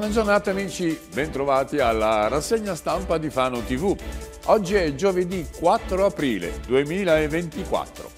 Buona giornata amici, bentrovati alla rassegna stampa di Fano TV. Oggi è giovedì 4 aprile 2024.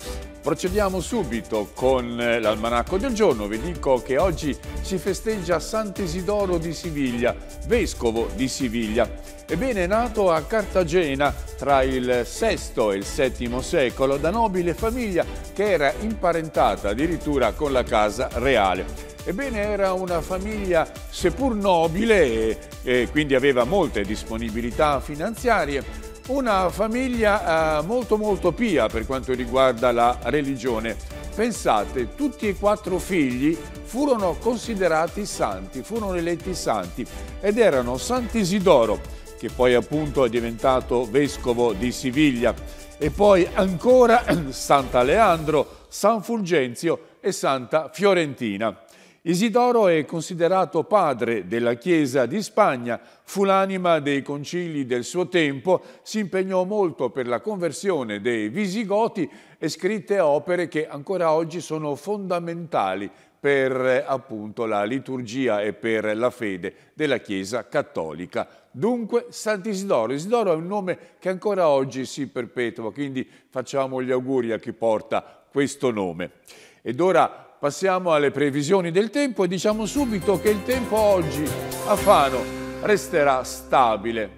Procediamo subito con eh, l'almanacco del giorno. Vi dico che oggi si festeggia Sant'Isidoro di Siviglia, vescovo di Siviglia. Ebbene, nato a Cartagena tra il VI e il VII secolo da nobile famiglia che era imparentata addirittura con la casa reale. Ebbene era una famiglia seppur nobile e, e quindi aveva molte disponibilità finanziarie, una famiglia eh, molto molto pia per quanto riguarda la religione. Pensate, tutti e quattro figli furono considerati santi, furono eletti santi ed erano Sant'Isidoro, che poi appunto è diventato vescovo di Siviglia, e poi ancora Sant'Aleandro, San Fulgenzio e Santa Fiorentina. Isidoro è considerato padre della Chiesa di Spagna, fu l'anima dei concili del suo tempo, si impegnò molto per la conversione dei Visigoti e scritte opere che ancora oggi sono fondamentali per appunto la liturgia e per la fede della Chiesa cattolica. Dunque Sant'Isidoro. Isidoro è un nome che ancora oggi si perpetua, quindi facciamo gli auguri a chi porta questo nome. Ed ora passiamo alle previsioni del tempo e diciamo subito che il tempo oggi a Fano resterà stabile.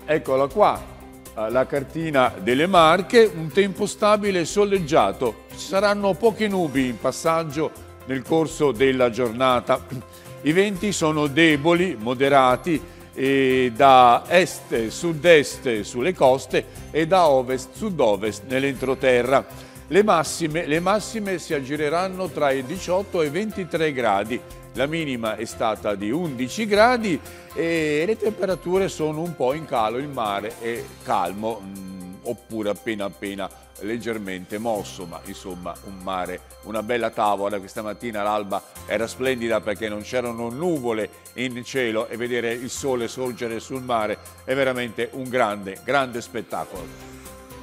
Eccola qua, eh, la cartina delle Marche, un tempo stabile e soleggiato. Ci saranno poche nubi in passaggio nel corso della giornata. I venti sono deboli, moderati, da est-sud-est sulle coste e da ovest-sud-ovest nell'entroterra le massime, le massime, si aggireranno tra i 18 e i 23 gradi, la minima è stata di 11 gradi e le temperature sono un po' in calo, il mare è calmo mh, mm, oppure appena appena leggermente mosso, ma insomma un mare, una bella tavola. Questa mattina l'alba era splendida perché non c'erano nuvole in cielo e vedere il sole sorgere sul mare è veramente un grande, grande spettacolo.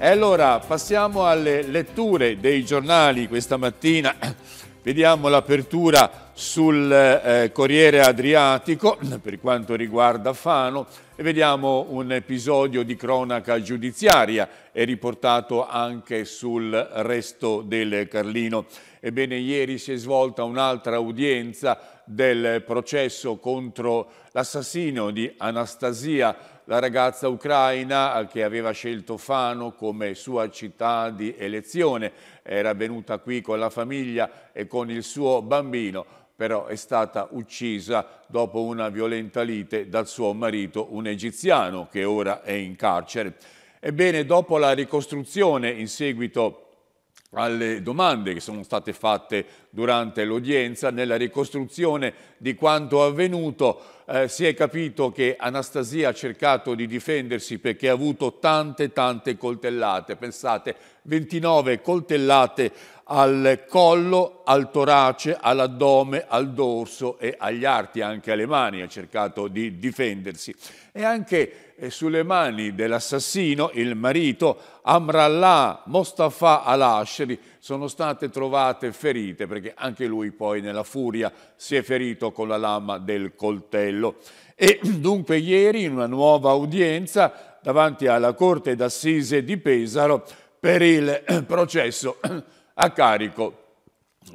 E allora passiamo alle letture dei giornali questa mattina. Vediamo l'apertura sul eh, Corriere Adriatico per quanto riguarda Fano e vediamo un episodio di cronaca giudiziaria è riportato anche sul resto del Carlino. Ebbene, ieri si è svolta un'altra udienza del processo contro l'assassino di Anastasia la ragazza ucraina che aveva scelto Fano come sua città di elezione, era venuta qui con la famiglia e con il suo bambino però è stata uccisa dopo una violenta lite dal suo marito, un egiziano che ora è in carcere. Ebbene, dopo la ricostruzione in seguito alle domande che sono state fatte durante l'udienza. Nella ricostruzione di quanto avvenuto eh, si è capito che Anastasia ha cercato di difendersi perché ha avuto tante tante coltellate, pensate 29 coltellate al collo, al torace, all'addome, al dorso e agli arti, anche alle mani ha cercato di difendersi. E anche e sulle mani dell'assassino, il marito, Amrallah Mostafa al-Ashri, sono state trovate ferite, perché anche lui poi nella furia si è ferito con la lama del coltello. E dunque ieri in una nuova udienza davanti alla Corte d'Assise di Pesaro per il eh, processo eh, a carico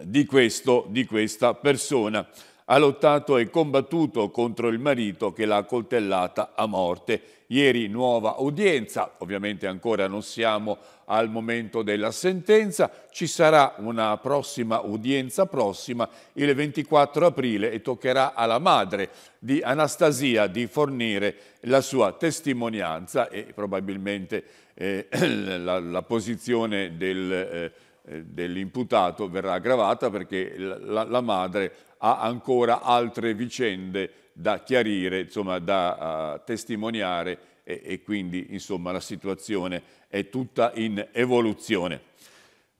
di, questo, di questa persona ha lottato e combattuto contro il marito che l'ha coltellata a morte. Ieri nuova udienza, ovviamente ancora non siamo al momento della sentenza, ci sarà una prossima udienza prossima il 24 aprile e toccherà alla madre di Anastasia di fornire la sua testimonianza e probabilmente eh, la, la, posizione del... Eh, eh, dell'imputato verrà aggravata perché la, la, madre ha ancora altre vicende da chiarire, insomma, da uh, testimoniare e, e quindi insomma, la situazione è tutta in evoluzione.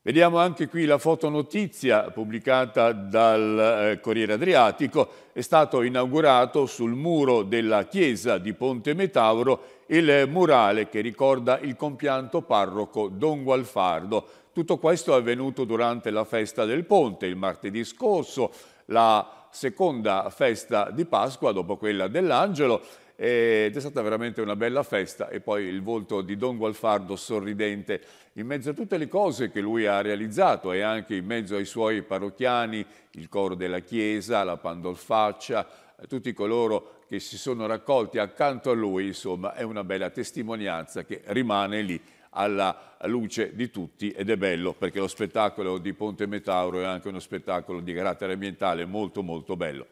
Vediamo anche qui la fotonotizia pubblicata dal eh, Corriere Adriatico. È stato inaugurato sul muro della chiesa di Ponte Metauro il murale che ricorda il compianto parroco Don Gualfardo. Tutto questo è avvenuto durante la festa del ponte, il martedì scorso, la seconda festa di Pasqua dopo quella dell'angelo ed è stata veramente una bella festa e poi il volto di Don Gualfardo sorridente in mezzo a tutte le cose che lui ha realizzato e anche in mezzo ai suoi parrocchiani, il coro della chiesa, la pandolfaccia, tutti coloro che si sono raccolti accanto a lui, insomma è una bella testimonianza che rimane lì alla luce di tutti ed è bello perché lo spettacolo di Ponte Metauro è anche uno spettacolo di carattere ambientale molto molto bello.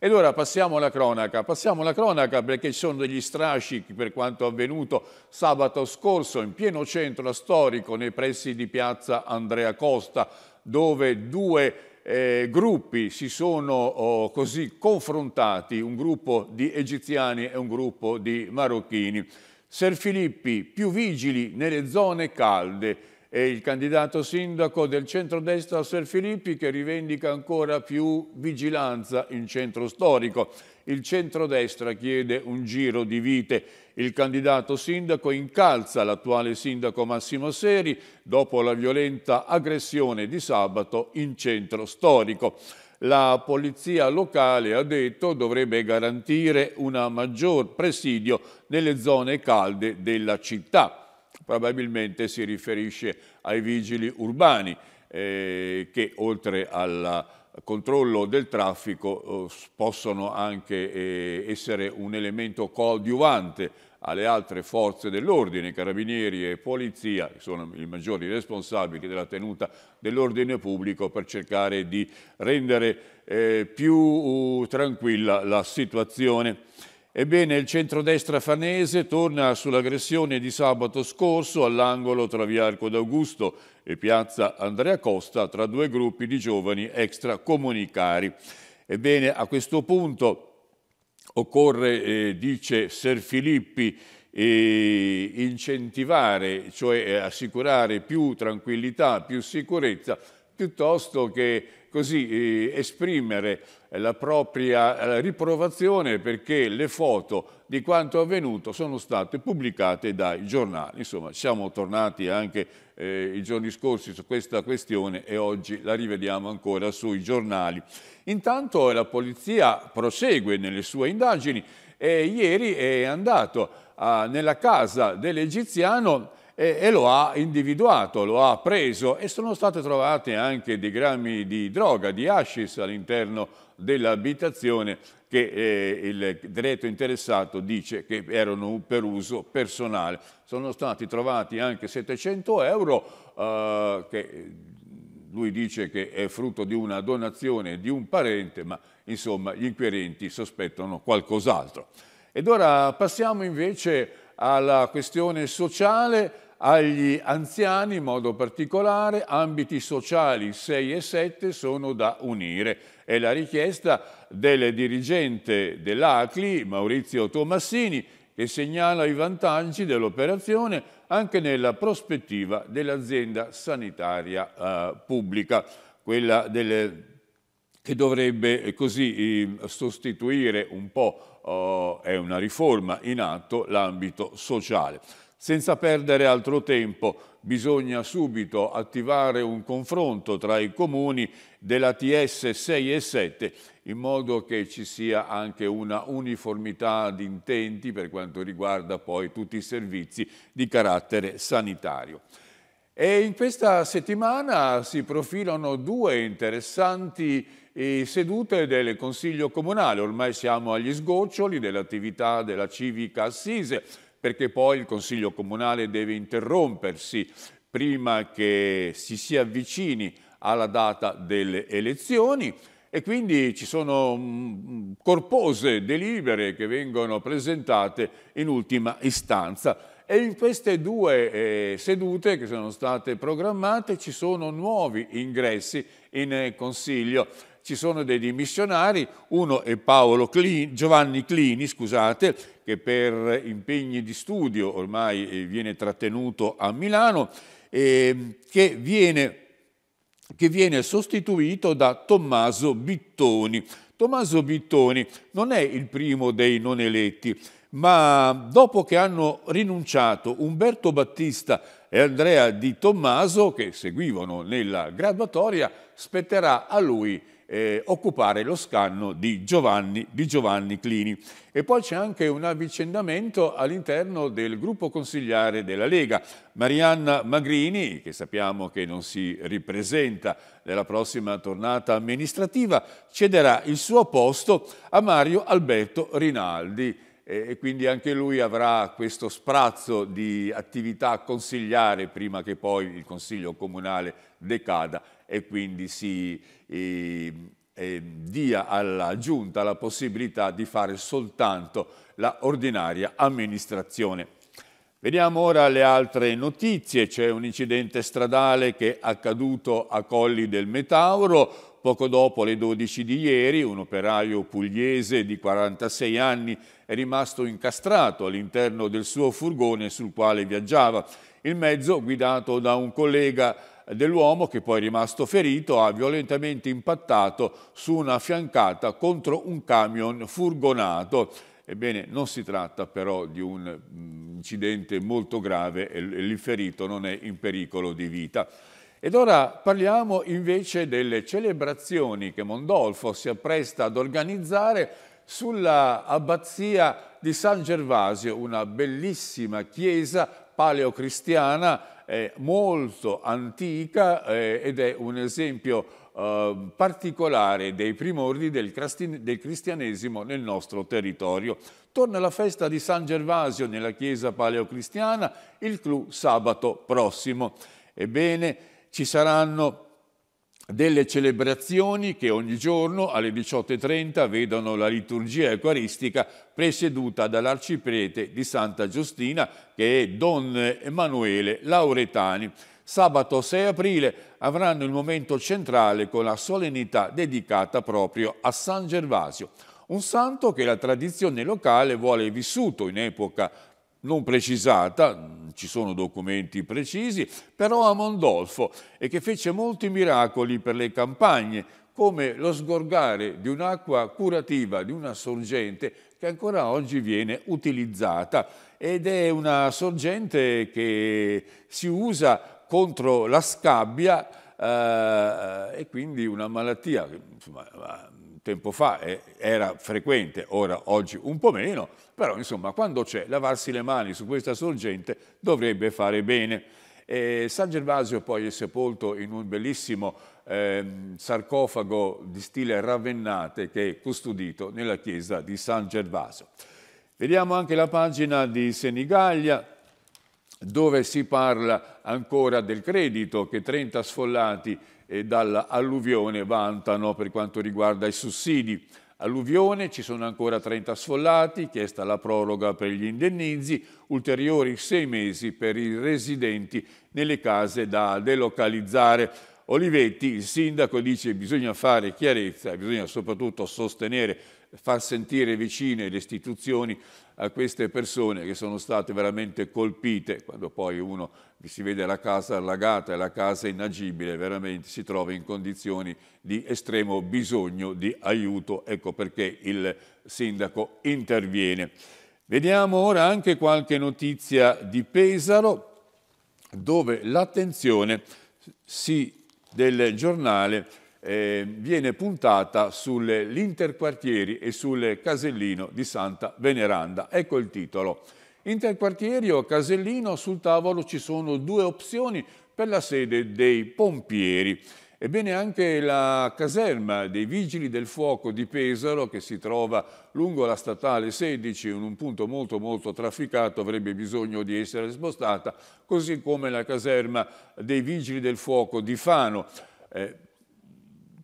Ed ora passiamo alla cronaca, passiamo alla cronaca perché ci sono degli strascichi per quanto avvenuto sabato scorso in pieno centro storico nei pressi di piazza Andrea Costa dove due eh, gruppi si sono oh, così confrontati, un gruppo di egiziani e un gruppo di marocchini. Ser Filippi, più vigili nelle zone calde, è il candidato sindaco del centrodestra Ser Filippi che rivendica ancora più vigilanza in centro storico. Il centrodestra chiede un giro di vite. Il candidato sindaco incalza l'attuale sindaco Massimo Seri dopo la violenta aggressione di sabato in centro storico la polizia locale ha detto dovrebbe garantire un maggior presidio nelle zone calde della città. Probabilmente si riferisce ai vigili urbani eh, che oltre al controllo del traffico eh, possono anche eh, essere un elemento coadiuvante alle altre forze dell'ordine, carabinieri e polizia, che sono i maggiori responsabili della tenuta dell'ordine pubblico, per cercare di rendere eh, più uh, tranquilla la situazione. Ebbene, il centrodestra fanese torna sull'aggressione di sabato scorso all'angolo tra via Arco d'Augusto e piazza Andrea Costa tra due gruppi di giovani extracomunicari. Ebbene, a questo punto occorre, eh, dice Ser Filippi, eh, incentivare, cioè eh, assicurare più tranquillità, più sicurezza piuttosto che così eh, esprimere la propria eh, riprovazione perché le foto di quanto avvenuto sono state pubblicate dai giornali. Insomma, siamo tornati anche eh, i giorni scorsi su questa questione e oggi la rivediamo ancora sui giornali. Intanto la polizia prosegue nelle sue indagini e ieri è andato a, ah, nella casa dell'egiziano e, e, lo ha individuato, lo ha preso e sono state trovate anche dei grammi di droga, di hashish all'interno dell'abitazione che eh, il diretto interessato dice che erano per uso personale. Sono stati trovati anche 700 euro eh, che lui dice che è frutto di una donazione di un parente, ma insomma gli inquirenti sospettano qualcos'altro. Ed ora passiamo invece alla questione sociale agli anziani in modo particolare, ambiti sociali 6 e 7 sono da unire. È la richiesta del dirigente dell'ACLI, Maurizio Tomassini, che segnala i vantaggi dell'operazione anche nella prospettiva dell'azienda sanitaria eh, pubblica, quella del, che dovrebbe eh, così sostituire un po', eh, è una riforma in atto, l'ambito sociale. Senza perdere altro tempo, bisogna subito attivare un confronto tra i comuni della TS 6 e 7 in modo che ci sia anche una uniformità di intenti per quanto riguarda poi tutti i servizi di carattere sanitario. E in questa settimana si profilano due interessanti eh, sedute del Consiglio Comunale, ormai siamo agli sgoccioli dell'attività della civica assise, perché poi il Consiglio Comunale deve interrompersi prima che si si avvicini alla data delle elezioni e quindi ci sono mm, mm, corpose delibere che vengono presentate in ultima istanza. E in queste due eh, sedute che sono state programmate ci sono nuovi ingressi in eh, Consiglio ci sono dei dimissionari, uno è Clini, Giovanni Clini, scusate, che per impegni di studio ormai eh, viene trattenuto a Milano, e ehm, che, viene, che viene sostituito da Tommaso Bittoni. Tommaso Bittoni non è il primo dei non eletti, ma dopo che hanno rinunciato Umberto Battista e Andrea Di Tommaso, che seguivano nella graduatoria, spetterà a lui eh, occupare lo scanno di Giovanni, di Giovanni Clini. E poi c'è anche un avvicendamento all'interno del gruppo consigliare della Lega. Marianna Magrini, che sappiamo che non si ripresenta nella prossima tornata amministrativa, cederà il suo posto a Mario Alberto Rinaldi e quindi anche lui avrà questo sprazzo di attività consigliare prima che poi il Consiglio Comunale decada e quindi si eh, eh, dia alla giunta la possibilità di fare soltanto la ordinaria amministrazione. Vediamo ora le altre notizie. C'è un incidente stradale che è accaduto a Colli del Metauro. Poco dopo le 12 di ieri un operaio pugliese di 46 anni è rimasto incastrato all'interno del suo furgone sul quale viaggiava. Il mezzo, guidato da un collega dell'uomo che poi è rimasto ferito ha violentemente impattato su una fiancata contro un camion furgonato. Ebbene, non si tratta però di un mm, incidente molto grave e ferito non è in pericolo di vita. Ed ora parliamo invece delle celebrazioni che Mondolfo si appresta ad organizzare sulla abbazia di San Gervasio, una bellissima chiesa paleocristiana eh, molto antica eh, ed è un esempio ehm, particolare dei primordi del, del cristianesimo nel nostro territorio. Torna la festa di San Gervasio nella chiesa paleocristiana, il clou sabato prossimo. Ebbene, ci saranno delle celebrazioni che ogni giorno alle 18.30 vedono la liturgia eucaristica presieduta dall'arciprete di Santa Giustina che è Don Emanuele Lauretani. Sabato 6 aprile avranno il momento centrale con la solennità dedicata proprio a San Gervasio, un santo che la tradizione locale vuole vissuto in epoca non precisata, mm, ci sono documenti precisi, però a Mondolfo e che fece molti miracoli per le campagne, come lo sgorgare di un'acqua curativa, di una sorgente che ancora oggi viene utilizzata ed è una sorgente che si usa contro la scabbia eh, e quindi una malattia che tempo fa eh, era frequente, ora oggi un po' meno, però insomma quando c'è lavarsi le mani su questa sorgente dovrebbe fare bene. E San Gervasio poi è sepolto in un bellissimo eh, sarcofago di stile ravennate che è custodito nella chiesa di San Gervasio. Vediamo anche la pagina di Senigallia dove si parla ancora del credito che 30 sfollati eh, dall'alluvione vantano per quanto riguarda i sussidi. Alluvione, ci sono ancora 30 sfollati, chiesta la proroga per gli indennizi, ulteriori sei mesi per i residenti nelle case da delocalizzare. Olivetti, il sindaco, dice che bisogna fare chiarezza, bisogna soprattutto sostenere, far sentire vicine le istituzioni a queste persone che sono state veramente colpite, quando poi uno si vede la casa allagata e la casa inagibile, veramente si trova in condizioni di estremo bisogno di aiuto, ecco perché il sindaco interviene. Vediamo ora anche qualche notizia di Pesaro, dove l'attenzione sì, del giornale eh, viene puntata sull'interquartieri e sul casellino di Santa Veneranda. Ecco il titolo. Interquartieri o casellino, sul tavolo ci sono due opzioni per la sede dei pompieri. Ebbene anche la caserma dei Vigili del Fuoco di Pesaro, che si trova lungo la statale 16, in un punto molto molto trafficato, avrebbe bisogno di essere spostata, così come la caserma dei Vigili del Fuoco di Fano. Eh,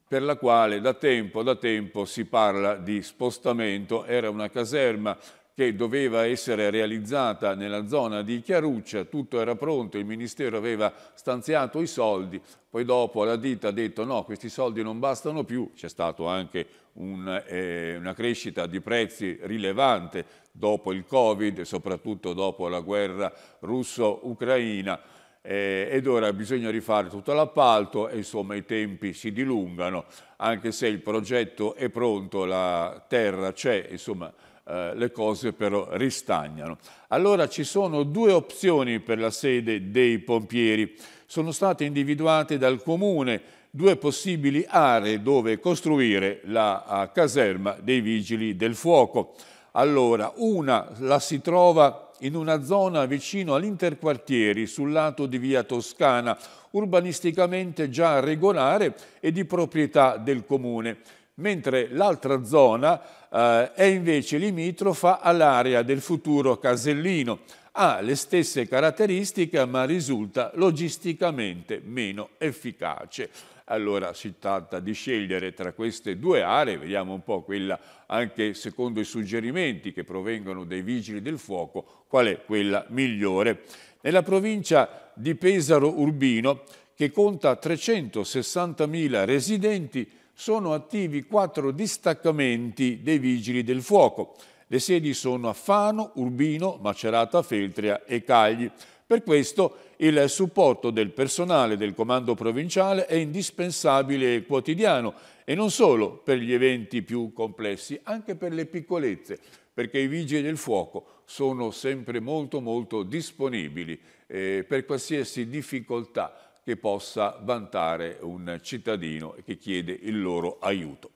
per la quale da tempo, da tempo si parla di spostamento. Era una caserma che doveva essere realizzata nella zona di Chiaruccia, tutto era pronto, il Ministero aveva stanziato i soldi, poi dopo la ditta ha detto no, questi soldi non bastano più, c'è stata anche un, eh, una crescita di prezzi rilevante dopo il Covid e soprattutto dopo la guerra russo-ucraina eh, ed ora bisogna rifare tutto l'appalto e insomma i tempi si dilungano, anche se il progetto è pronto, la terra c'è, insomma eh, le cose però ristagnano. Allora ci sono due opzioni per la sede dei pompieri. Sono state individuate dal Comune due possibili aree dove costruire la eh, caserma dei Vigili del Fuoco. Allora, una la si trova in una zona vicino all'Interquartieri sul lato di via Toscana, urbanisticamente già regolare e di proprietà del comune mentre l'altra zona eh, è invece limitrofa all'area del futuro Casellino, ha le stesse caratteristiche ma risulta logisticamente meno efficace. Allora si tratta di scegliere tra queste due aree, vediamo un po' quella anche secondo i suggerimenti che provengono dai vigili del fuoco, qual è quella migliore. Nella provincia di Pesaro Urbino, che conta 360.000 residenti, sono attivi quattro distaccamenti dei vigili del fuoco le sedi sono a Fano, Urbino, Macerata, Feltria e Cagli. Per questo il supporto del personale del comando provinciale è indispensabile e quotidiano e non solo per gli eventi più complessi, anche per le piccolezze, perché i vigili del fuoco sono sempre molto molto disponibili eh, per qualsiasi difficoltà che possa vantare un cittadino che chiede il loro aiuto.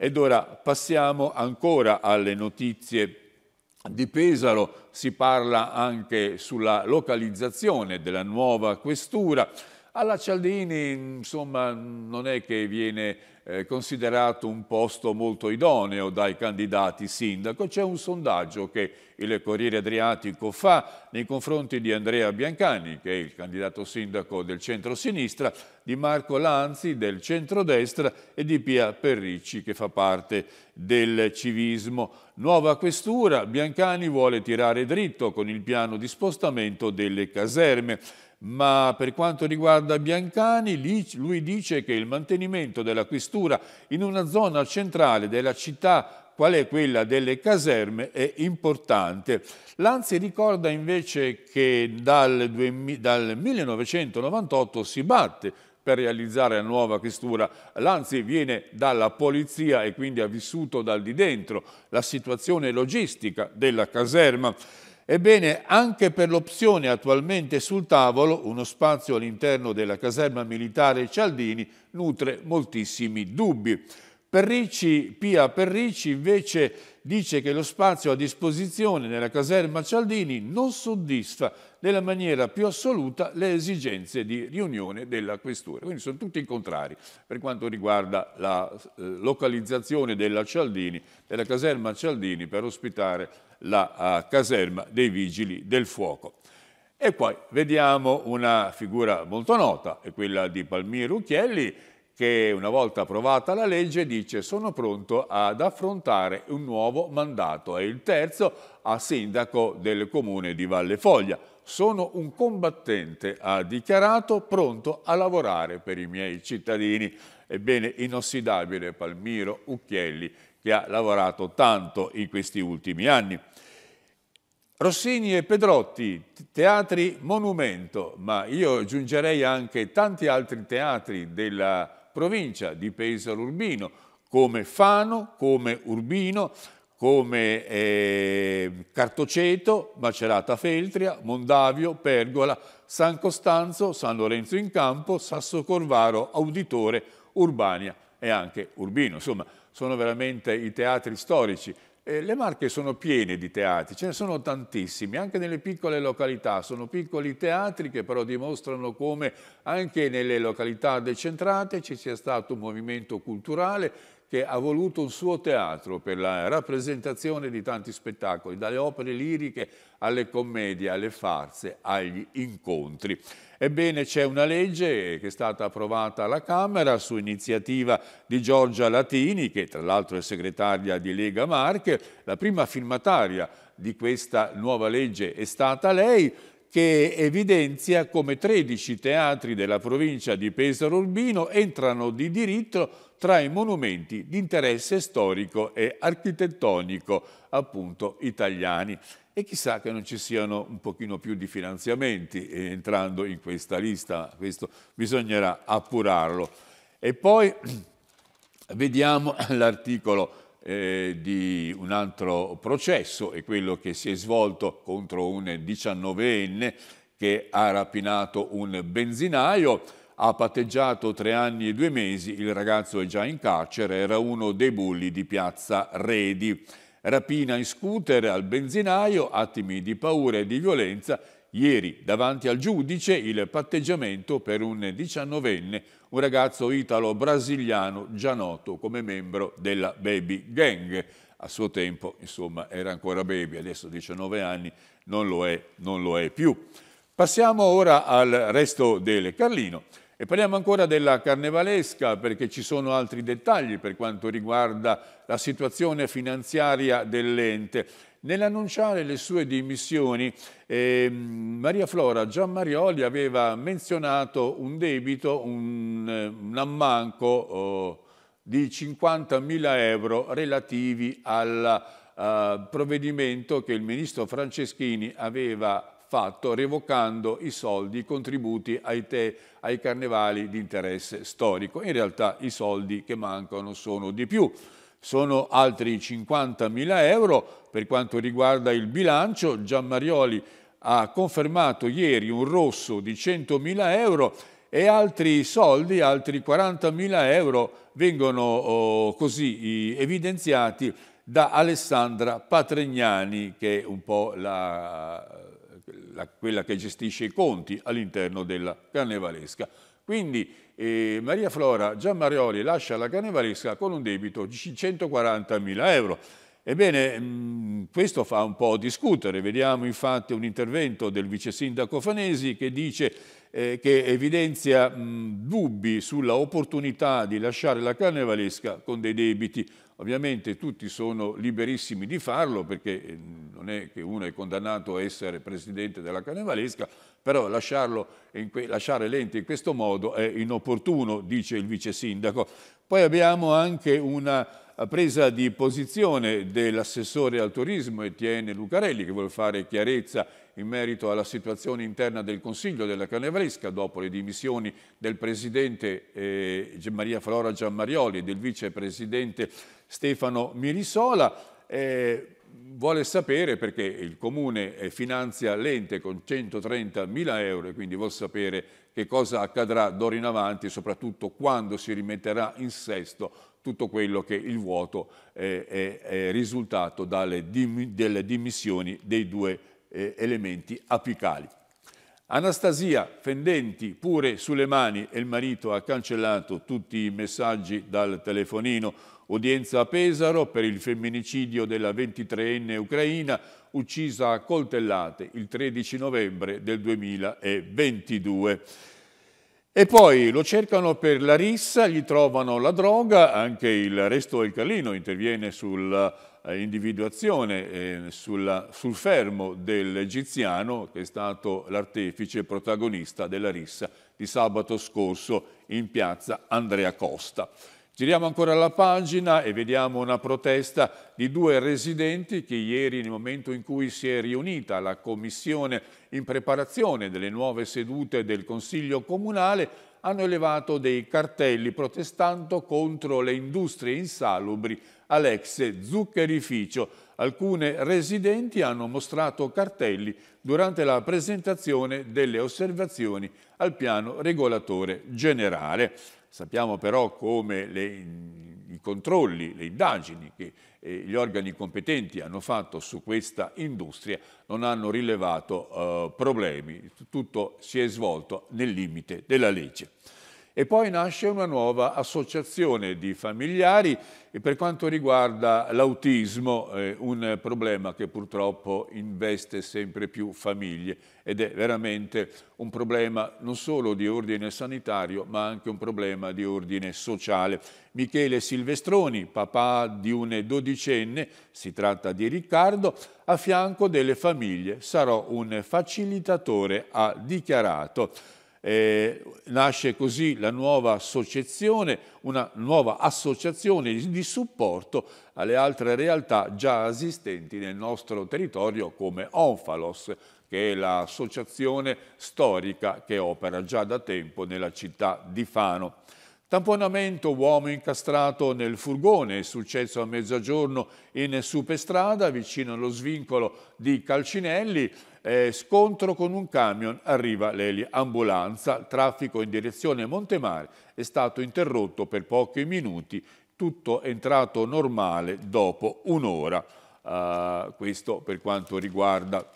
Ed ora passiamo ancora alle notizie di Pesaro, si parla anche sulla localizzazione della nuova questura. Alla Cialdini, insomma, non è che viene eh, considerato un posto molto idoneo dai candidati sindaco. C'è un sondaggio che il Corriere Adriatico fa nei confronti di Andrea Biancani, che è il candidato sindaco del centro-sinistra, di Marco Lanzi del centro-destra e di Pia Perricci, che fa parte del civismo. Nuova questura, Biancani vuole tirare dritto con il piano di spostamento delle caserme ma per quanto riguarda Biancani, lui dice che il mantenimento della questura in una zona centrale della città, qual è quella delle caserme, è importante. L'Anzi ricorda invece che dal, 1998 si batte per realizzare la nuova questura. L'Anzi viene dalla polizia e quindi ha vissuto dal di dentro la situazione logistica della caserma. Ebbene, anche per l'opzione attualmente sul tavolo, uno spazio all'interno della caserma militare Cialdini nutre moltissimi dubbi. Perricci, Pia Perricci invece dice che lo spazio a disposizione nella caserma Cialdini non soddisfa nella maniera più assoluta le esigenze di riunione della questura. Quindi sono tutti i contrari per quanto riguarda la eh, localizzazione della Cialdini, della caserma Cialdini per ospitare la uh, caserma dei Vigili del Fuoco. E poi vediamo una figura molto nota, è quella di Palmiro Chielli, che una volta approvata la legge dice sono pronto ad affrontare un nuovo mandato. È il terzo a sindaco del comune di Valle Foglia. Sono un combattente, ha dichiarato, pronto a lavorare per i miei cittadini. Ebbene, inossidabile Palmiro Ucchielli, che ha lavorato tanto in questi ultimi anni. Rossini e Pedrotti, teatri monumento, ma io aggiungerei anche tanti altri teatri della provincia di Pesaro Urbino, come Fano, come Urbino, come eh, Cartoceto, Macerata Feltria, Mondavio, Pergola, San Costanzo, San Lorenzo in Campo, Sasso Corvaro, Auditore, Urbania e anche Urbino. Insomma, sono veramente i teatri storici eh, le Marche sono piene di teatri, ce ne sono tantissimi, anche nelle piccole località, sono piccoli teatri che però dimostrano come anche nelle località decentrate ci sia stato un movimento culturale che ha voluto un suo teatro per la rappresentazione di tanti spettacoli, dalle opere liriche alle commedie, alle farze, agli incontri. Ebbene, c'è una legge che è stata approvata alla Camera su iniziativa di Giorgia Latini, che tra l'altro è segretaria di Lega Marche, la prima firmataria di questa nuova legge è stata lei, che evidenzia come 13 teatri della provincia di Pesaro Urbino entrano di diritto tra i monumenti di interesse storico e architettonico appunto italiani e chissà che non ci siano un pochino più di finanziamenti eh, entrando in questa lista, questo bisognerà appurarlo. E poi vediamo l'articolo eh, di un altro processo, è quello che si è svolto contro un 19enne che ha rapinato un benzinaio, ha patteggiato tre anni e due mesi, il ragazzo è già in carcere, era uno dei bulli di piazza Redi. Rapina in scooter al benzinaio, attimi di paura e di violenza, Ieri, davanti al giudice, il patteggiamento per un diciannovenne, un ragazzo italo-brasiliano già noto come membro della Baby Gang. A suo tempo, insomma, era ancora baby, adesso 19 anni, non lo è, non lo è più. Passiamo ora al resto del Carlino. E parliamo ancora della carnevalesca perché ci sono altri dettagli per quanto riguarda la situazione finanziaria dell'ente. Nell'annunciare le sue dimissioni, eh, Maria Flora Giammarioli aveva menzionato un debito, un, un ammanco oh, di 50.000 euro relativi al eh, provvedimento che il ministro Franceschini aveva fatto revocando i soldi, i contributi ai te ai carnevali di interesse storico. In realtà i soldi che mancano sono di più sono altri 50.000 euro. Per quanto riguarda il bilancio, Gian Marioli ha confermato ieri un rosso di 100.000 euro e altri soldi, altri 40.000 euro, vengono oh, così evidenziati da Alessandra Patregnani, che è un po' la la, quella che gestisce i conti all'interno della Carnevalesca. Quindi eh, Maria Flora Giammarioli lascia la Carnevalesca con un debito di 140.000 euro. Ebbene, mh, mm, questo fa un po' discutere. Vediamo infatti un intervento del vice sindaco Fanesi che dice eh, che evidenzia mh, dubbi sulla opportunità di lasciare la carnevalesca con dei debiti. Ovviamente tutti sono liberissimi di farlo perché eh, non è che uno è condannato a essere presidente della carnevalesca, però lasciare l'ente in questo modo è inopportuno, dice il vice sindaco. Poi abbiamo anche una eh, presa di posizione dell'assessore al turismo Etienne Lucarelli che vuole fare chiarezza in merito alla situazione interna del Consiglio della Canevaresca dopo le dimissioni del Presidente eh, Maria Flora Giammarioli e del Vicepresidente Stefano Mirisola. Eh, vuole sapere perché il Comune eh, finanzia l'ente con 130 mila euro e quindi vuole sapere che cosa accadrà d'ora in avanti, soprattutto quando si rimetterà in sesto tutto quello che il vuoto è, eh, è, è risultato dalle dim delle dimissioni dei due eh, elementi apicali. Anastasia, fendenti pure sulle mani e il marito ha cancellato tutti i messaggi dal telefonino. Udienza a Pesaro per il femminicidio della 23enne ucraina uccisa a coltellate il 13 novembre del 2022. E poi lo cercano per la rissa, gli trovano la droga, anche il resto del Carlino interviene sul eh, individuazione eh, sulla, sul fermo dell'egiziano che è stato l'artefice protagonista della rissa di sabato scorso in piazza Andrea Costa. Giriamo ancora la pagina e vediamo una protesta di due residenti che ieri, nel momento in cui si è riunita la commissione in preparazione delle nuove sedute del Consiglio Comunale, hanno elevato dei cartelli protestando contro le industrie insalubri Alexe Zuccherificio. Alcune residenti hanno mostrato cartelli durante la presentazione delle osservazioni al piano regolatore generale. Sappiamo però come le, i controlli, le indagini che eh, gli organi competenti hanno fatto su questa industria non hanno rilevato eh, problemi. Tutto si è svolto nel limite della legge. E poi nasce una nuova associazione di familiari per quanto riguarda l'autismo, eh, un problema che purtroppo investe sempre più famiglie ed è veramente un problema non solo di ordine sanitario ma anche un problema di ordine sociale. Michele Silvestroni, papà di un dodicenne, si tratta di Riccardo, a fianco delle famiglie sarò un facilitatore, ha dichiarato. Eh, nasce così la nuova associazione, una nuova associazione di supporto alle altre realtà già esistenti nel nostro territorio come Onfalos, che è l'associazione storica che opera già da tempo nella città di Fano. Tamponamento uomo incastrato nel furgone, successo a mezzogiorno in superstrada vicino allo svincolo di Calcinelli, eh, scontro con un camion, arriva l'eli ambulanza, traffico in direzione Montemare è stato interrotto per pochi minuti, tutto è entrato normale dopo un'ora. Uh, questo per quanto riguarda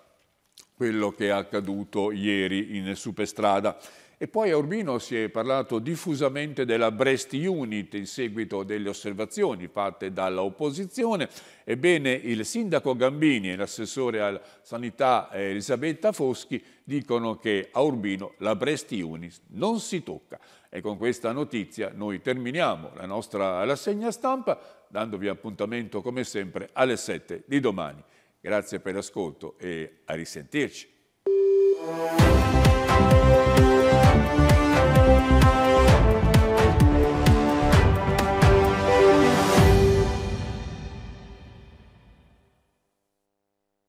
quello che è accaduto ieri in superstrada. E poi a Urbino si è parlato diffusamente della Brest Unit in seguito delle osservazioni fatte dall'opposizione. Ebbene, il sindaco Gambini e l'assessore alla sanità eh, Elisabetta Foschi dicono che a Urbino la Brest Unit non si tocca. E con questa notizia noi terminiamo la nostra rassegna stampa dandovi appuntamento come sempre alle 7 di domani. Grazie per l'ascolto e a risentirci.